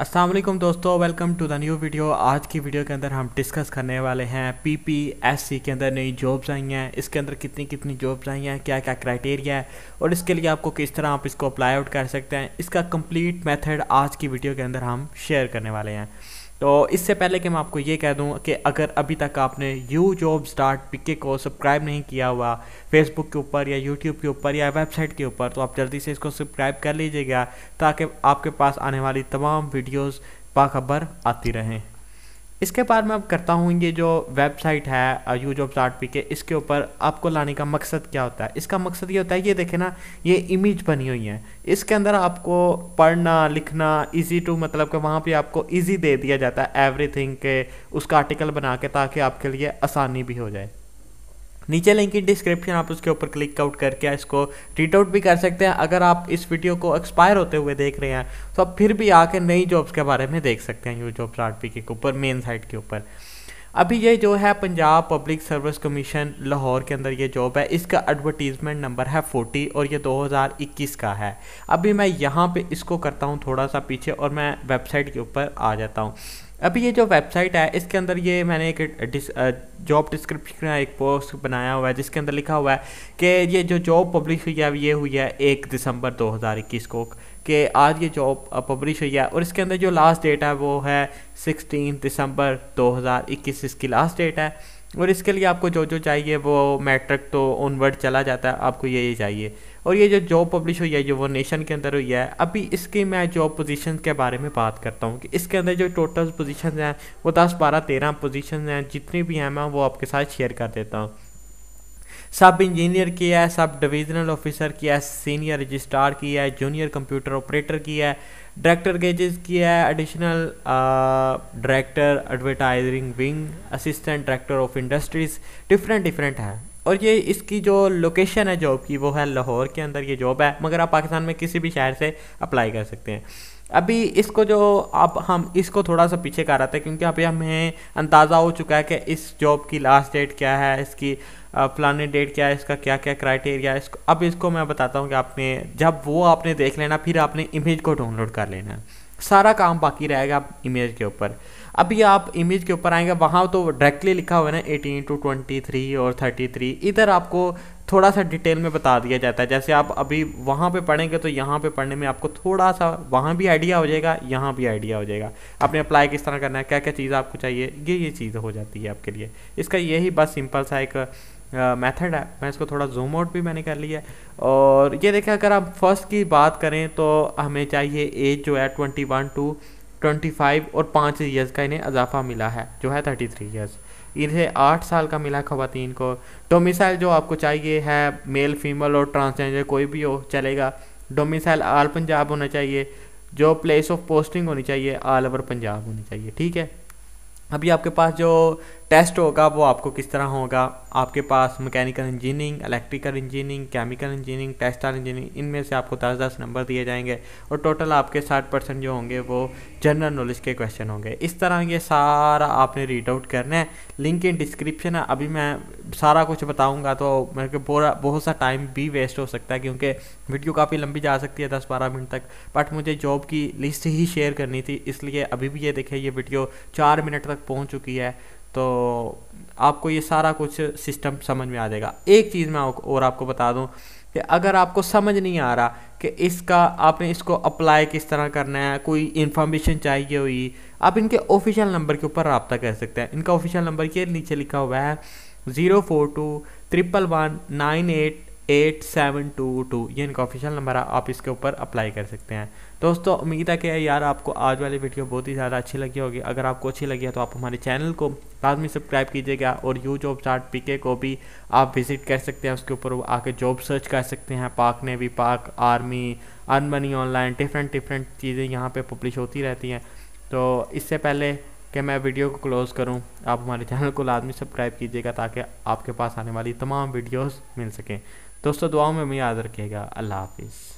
अस्सलाम वालेकुम दोस्तों welcome to the new video आज की वीडियो के अंदर हम डिस्कस करने वाले हैं पीपीएससी के अंदर नई जॉब्स आई हैं इसके अंदर कितनी कितनी जॉब्स आई हैं क्या क्या क्राइटेरिया है और इसके लिए आपको किस तरह आप इसको अप्लाई आउट कर सकते हैं इसका कंप्लीट मेथड आज की वीडियो के अंदर हम शेयर करने वाले हैं तो इससे पहले कि मैं आपको ये कह दूं कि अगर अभी तक आपने यू जॉब स्टार्ट पिके को सब्सक्राइब नहीं किया हुआ फेसबुक के ऊपर या यूट्यूब के ऊपर या वेबसाइट के ऊपर तो आप जल्दी से इसको सब्सक्राइब कर लीजिएगा ताकि आपके पास आने वाली तमाम वीडियोज़ बाखबर आती रहें इसके बाद मैं अब करता हूँ ये जो वेबसाइट है यू ऑफ आर्ट पी के इसके ऊपर आपको लाने का मकसद क्या होता है इसका मकसद ये होता है ये देखे ना ये इमेज बनी हुई है इसके अंदर आपको पढ़ना लिखना इजी टू मतलब कि वहाँ पे आपको इजी दे दिया जाता है एवरीथिंग के उसका आर्टिकल बना के ताकि आपके लिए आसानी भी हो जाए नीचे लिंक की डिस्क्रिप्शन आप उसके ऊपर क्लिक आउट करके इसको रीट आउट भी कर सकते हैं अगर आप इस वीडियो को एक्सपायर होते हुए देख रहे हैं तो आप फिर भी आके नई जॉब्स के बारे में देख सकते हैं यू जॉब्स आर के ऊपर मेन साइट के ऊपर अभी ये जो है Punjab public service commission Lahore के अंदर ये जॉब है इसका एडवर्टीज़मेंट नंबर है 40 और ये 2021 का है अभी मैं यहाँ पे इसको करता हूँ थोड़ा सा पीछे और मैं वेबसाइट के ऊपर आ जाता हूँ अभी ये जो वेबसाइट है इसके अंदर ये मैंने एक डिस, जॉब डिस्क्रिप्शन एक पोस्ट बनाया हुआ है जिसके अंदर लिखा हुआ है कि ये जो जॉब पब्लिश हुई है ये हुई है एक दिसंबर 2021 को कि आज ये जॉब पब्लिश हुई है और इसके अंदर जो लास्ट डेट है वो है सिक्सटीन दिसंबर 2021 इसकी लास्ट डेट है और इसके लिए आपको जो जो चाहिए वो मैट्रिक तो ऑनवर्ड चला जाता है आपको ये ये चाहिए और ये जो जॉब पब्लिश हुई है जो वो नेशन के अंदर हुई है अभी इसकी मैं जॉब पोजीशन के बारे में बात करता हूँ कि इसके अंदर जो टोटल पोजीशन हैं वो दस बारह तेरह पोजीशन हैं जितनी भी हैं मैं वो आपके साथ शेयर कर देता हूँ सब इंजीनियर की है सब डिवीजनल ऑफिसर की है सीनियर रजिस्ट्रार की है जूनियर कंप्यूटर ऑपरेटर की है डायरेक्टर गेजेस की है additional director advertising wing assistant director of industries different different है और ये इसकी जो लोकेशन है जॉब की वो है लाहौर के अंदर ये जॉब है मगर आप पाकिस्तान में किसी भी शहर से अप्लाई कर सकते हैं अभी इसको जो आप हम इसको थोड़ा सा पीछे कर रहे थे क्योंकि अभी हमें अंदाज़ा हो चुका है कि इस जॉब की लास्ट डेट क्या है इसकी फलाने डेट क्या है इसका क्या क्या क्राइटेरिया है इसको अब इसको मैं बताता हूँ कि आपने जब वो आपने देख लेना फिर आपने इमेज को डाउनलोड कर लेना है सारा काम बाकी रहेगा इमेज के ऊपर अभी आप इमेज के ऊपर आएंगे वहाँ तो डायरेक्टली लिखा हुआ है ना एटीन टू ट्वेंटी थ्री और थर्टी थ्री इधर आपको थोड़ा सा डिटेल में बता दिया जाता है जैसे आप अभी वहाँ पे पढ़ेंगे तो यहाँ पे पढ़ने में आपको थोड़ा सा वहाँ भी आइडिया हो जाएगा यहाँ भी आइडिया हो जाएगा आपने अप्लाई किस तरह करना है क्या क्या चीज़ आपको चाहिए ये ये चीज़ हो जाती है आपके लिए इसका यही बस सिंपल सा एक मेथड है मैं इसको थोड़ा जूम आउट भी मैंने कर लिया है और ये देखें अगर आप फर्स्ट की बात करें तो हमें चाहिए एज जो है twenty one to twenty five और पाँच ईयर्स का इन्हें इजाफा मिला है जो है थर्टी थ्री ईयर्स इन्हें आठ साल का मिला खवतिन को डोमिसाइल जो आपको चाहिए है मेल फीमेल और ट्रांसजेंडर कोई भी हो चलेगा डोमिसाइल आल पंजाब होना चाहिए जो प्लेस ऑफ पोस्टिंग होनी चाहिए ऑल ओवर पंजाब होनी चाहिए ठीक है अभी आपके पास जो टेस्ट होगा वो आपको किस तरह होगा आपके पास mechanical engineering electrical engineering chemical engineering textile engineering इनमें से आपको दस दस नंबर दिए जाएंगे और टोटल आपके साठ परसेंट जो होंगे वो जनरल नॉलेज के क्वेश्चन होंगे इस तरह ये सारा आपने रीड आउट करना है लिंक इन डिस्क्रिप्शन है अभी मैं सारा कुछ बताऊँगा तो मेरे को पूरा बहुत सा टाइम भी वेस्ट हो सकता है क्योंकि वीडियो काफ़ी लंबी जा सकती है दस बारह मिनट तक बट मुझे जॉब की लिस्ट ही शेयर करनी थी इसलिए अभी भी ये देखें ये वीडियो चार मिनट तक पहुँच चुकी है तो आपको ये सारा कुछ सिस्टम समझ में आ जाएगा एक चीज़ मैं और आपको बता दूँ कि अगर आपको समझ नहीं आ रहा कि इसका आपने इसको अप्लाई किस तरह करना है कोई इन्फॉर्मेशन चाहिए हुई आप इनके ऑफिशियल नंबर के ऊपर रबता कर सकते हैं इनका ऑफिशियल नंबर के नीचे लिखा हुआ है zero four two triple one nine eight eight seven two two ये इनका ऑफिशियल नंबर है आप इसके ऊपर अप्लाई कर सकते हैं दोस्तों उम्मीद है कि यार आपको आज वाली वीडियो बहुत ही ज़्यादा अच्छी लगी होगी अगर आपको अच्छी लगी है तो आप हमारे चैनल को लाजमी सब्सक्राइब कीजिएगा और यू जॉब स्टार्ट पीके को भी आप विज़िट कर सकते हैं उसके ऊपर आके जॉब सर्च कर सकते हैं पार्क ने भी पार्क आर्मी अनमनी ऑनलाइन डिफरेंट डिफरेंट चीज़ें यहाँ पर पब्लिश होती रहती हैं तो इससे पहले कि मैं वीडियो को क्लोज़ करूं आप हमारे चैनल को लाजमी सब्सक्राइब कीजिएगा ताकि आपके पास आने वाली तमाम वीडियोस मिल सकें दोस्तों दुआओं में याद रखिएगा अल्लाह हाफिज़